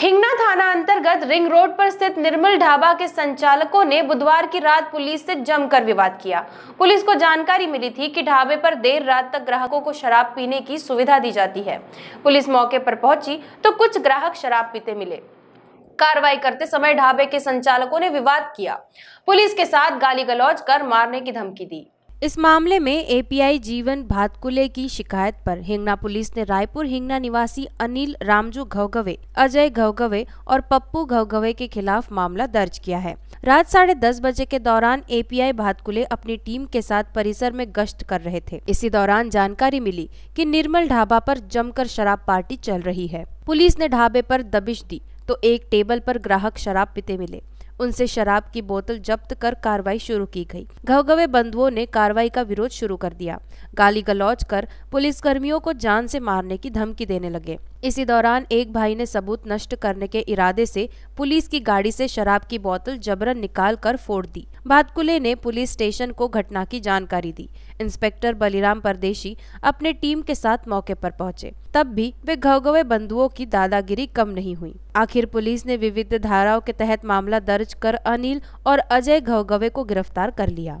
हिंगना थाना अंतर्गत ring road पर स्थित निर्मल ढाबा के संचालकों ने बुधवार की रात पुलिस से जमकर विवाद किया पुलिस को जानकारी मिली थी कि ढाबे पर देर रात तक ग्राहकों को शराब पीने की सुविधा दी जाती है पुलिस मौके पर पहुंची तो कुछ ग्राहक शराब पीते मिले कार्रवाई करते समय ढाबे के संचालकों ने विवाद किया पुलिस के साथ गाली गलौज कर मारने की धमकी दी इस मामले में एपीआई जीवन भातकुले की शिकायत पर हिंगना पुलिस ने रायपुर हिंगना निवासी अनिल रामजू घवगवे अजय घवगवे और पप्पू घवगवे के खिलाफ मामला दर्ज किया है रात साढ़े दस बजे के दौरान एपीआई भातकुले अपनी टीम के साथ परिसर में गश्त कर रहे थे इसी दौरान जानकारी मिली कि निर्मल ढाबा पर जमकर शराब पार्टी चल रही है पुलिस ने ढाबे पर दबिश दी तो एक टेबल पर ग्राहक शराब पीते मिले उनसे शराब की बोतल जब्त कर कार्रवाई शुरू की गई घवघवे बंधुओं ने कार्रवाई का विरोध शुरू कर दिया गाली गलौज कर पुलिसकर्मियों को जान से मारने की धमकी देने लगे इसी दौरान एक भाई ने सबूत नष्ट करने के इरादे से पुलिस की गाड़ी से शराब की बोतल जबरन निकाल कर फोड़ दी भातकुले ने पुलिस स्टेशन को घटना की जानकारी दी इंस्पेक्टर बलिराम परदेशी अपने टीम के साथ मौके पर पहुंचे तब भी वे घवघवे बंधुओं की दादागिरी कम नहीं हुई आखिर पुलिस ने विविध धाराओं के तहत मामला दर्ज कर अनिल और अजय घवगवे को गिरफ्तार कर लिया